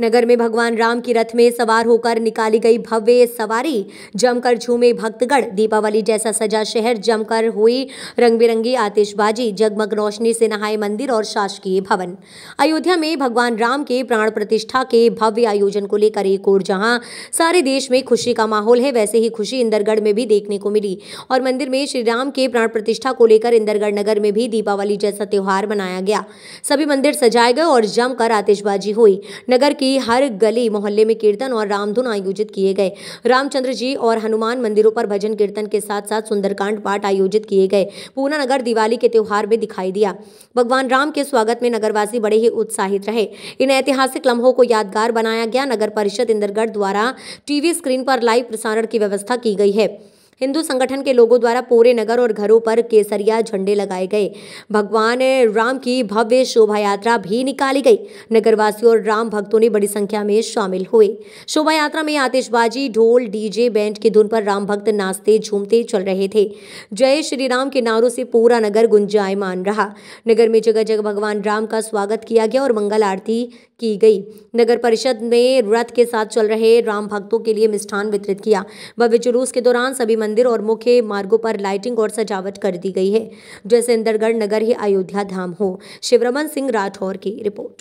नगर में भगवान राम की रथ में सवार होकर निकाली गई भव्य सवारी जमकर झूमे भक्तगढ़ दीपावली जैसा सजा शहर जमकर हुई रंग बिरंगी आतिशबाजी जगमग रोशनी से नहाए मंदिर और शासकीय भवन अयोध्या में भगवान राम के प्राण प्रतिष्ठा के भव्य आयोजन को लेकर एक और जहां सारे देश में खुशी का माहौल है वैसे ही खुशी इंदरगढ़ में भी देखने को मिली और मंदिर में श्री राम के प्राण प्रतिष्ठा को लेकर इंदरगढ़ नगर में भी दीपावली जैसा त्यौहार मनाया गया सभी मंदिर सजाए गए और जमकर आतिशबाजी हुई नगर कि हर गली मोहल्ले में कीर्तन और रामधुन आयोजित किए गए रामचंद्र जी और हनुमान मंदिरों पर भजन कीर्तन के साथ साथ सुंदरकांड पाठ आयोजित किए गए पूना नगर दिवाली के त्यौहार में दिखाई दिया भगवान राम के स्वागत में नगरवासी बड़े ही उत्साहित रहे इन ऐतिहासिक लम्हों को यादगार बनाया गया नगर परिषद इंद्रगढ़ द्वारा टीवी स्क्रीन पर लाइव प्रसारण की व्यवस्था की गई है हिंदू संगठन के लोगों द्वारा पूरे नगर और घरों पर केसरिया झंडे लगाए गए भगवान राम की भव्य शोभा यात्रा भी निकाली गई नगरवासियों और राम भक्तों ने बड़ी संख्या में शामिल हुए शोभा यात्रा में आतिशबाजी ढोल डीजे बैंड की धुन पर राम भक्त नाचते झूमते चल रहे थे जय श्री राम के नारों से पूरा नगर गुंजायमान रहा नगर में जगह जगह भगवान राम का स्वागत किया गया और मंगल आरती की गई नगर परिषद में रथ के साथ चल रहे राम भक्तों के लिए मिष्ठान वितरित किया भव्य जुलूस के दौरान सभी मंदिर और मुख्य मार्गों पर लाइटिंग और सजावट कर दी गई है जैसे इंदरगढ़ नगर ही अयोध्या धाम हो शिवरमन सिंह राठौर की रिपोर्ट